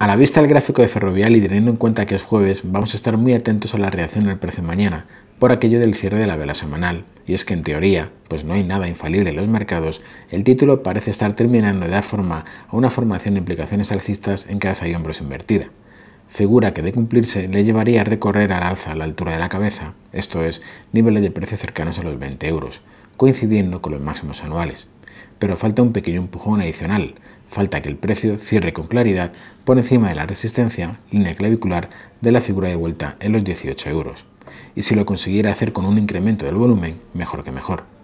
A la vista del gráfico de Ferrovial y teniendo en cuenta que es jueves, vamos a estar muy atentos a la reacción del precio mañana, por aquello del cierre de la vela semanal. Y es que en teoría, pues no hay nada infalible en los mercados, el título parece estar terminando de dar forma a una formación de implicaciones alcistas en cabeza y hombros invertida. Figura que de cumplirse le llevaría a recorrer al alza a la altura de la cabeza, esto es, niveles de precio cercanos a los 20 euros, coincidiendo con los máximos anuales. Pero falta un pequeño empujón adicional, falta que el precio cierre con claridad por encima de la resistencia, línea clavicular, de la figura de vuelta en los 18 euros. Y si lo consiguiera hacer con un incremento del volumen, mejor que mejor.